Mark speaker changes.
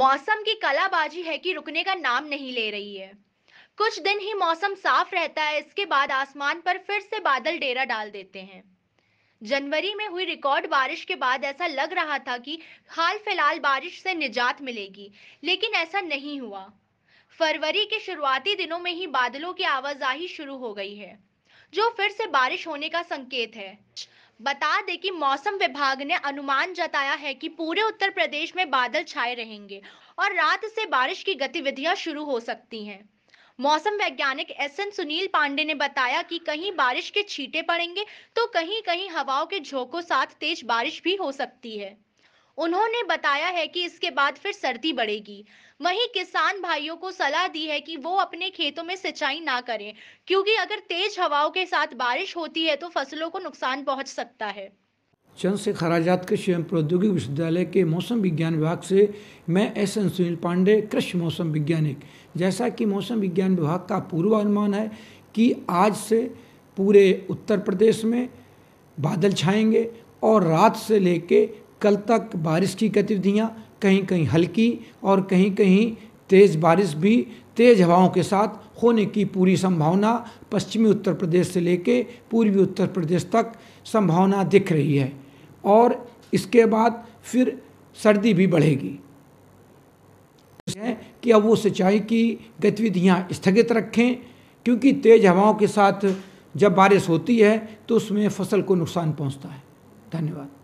Speaker 1: मौसम की कलाबाजी है कि रुकने का नाम नहीं ले रही है कुछ दिन ही मौसम साफ रहता है इसके बाद आसमान पर फिर से बादल डेरा डाल देते हैं जनवरी में हुई रिकॉर्ड बारिश के बाद ऐसा लग रहा था कि हाल फिलहाल बारिश से निजात मिलेगी लेकिन ऐसा नहीं हुआ फरवरी के शुरुआती दिनों में ही बादलों की आवाजाही शुरू हो गई है जो फिर से बारिश होने का संकेत है बता दें कि मौसम विभाग ने अनुमान जताया है कि पूरे उत्तर प्रदेश में बादल छाए रहेंगे और रात से बारिश की गतिविधियां शुरू हो सकती हैं मौसम वैज्ञानिक एस एन सुनील पांडे ने बताया कि कहीं बारिश के छींटे पड़ेंगे तो कहीं कहीं हवाओं के झोंकों साथ तेज बारिश भी हो सकती है उन्होंने बताया है कि इसके बाद फिर सर्दी बढ़ेगी वहीं किसान भाइयों को सलाह दी है कि वो अपने खेतों में सिंचाई ना करें क्योंकि अगर तेज हवाओं के साथ बारिश होती है तो फसलों को नुकसान पहुंच सकता है
Speaker 2: चंद्रशेखर आजाद कृषि एवं प्रौद्योगिक विश्वविद्यालय के मौसम विज्ञान विभाग से मैं एस एन सुनील पांडे कृषि मौसम विज्ञानिक जैसा कि मौसम विज्ञान विभाग का पूर्वानुमान है कि आज से पूरे उत्तर प्रदेश में बादल छाएंगे और रात से लेके कल तक बारिश की गतिविधियाँ कहीं कहीं हल्की और कहीं कहीं तेज़ बारिश भी तेज़ हवाओं के साथ होने की पूरी संभावना पश्चिमी उत्तर प्रदेश से लेकर पूर्वी उत्तर प्रदेश तक संभावना दिख रही है और इसके बाद फिर सर्दी भी बढ़ेगी है कि अब वो सिंचाई की गतिविधियाँ स्थगित रखें क्योंकि तेज़ हवाओं के साथ जब बारिश होती है तो उसमें फसल को नुकसान पहुँचता है धन्यवाद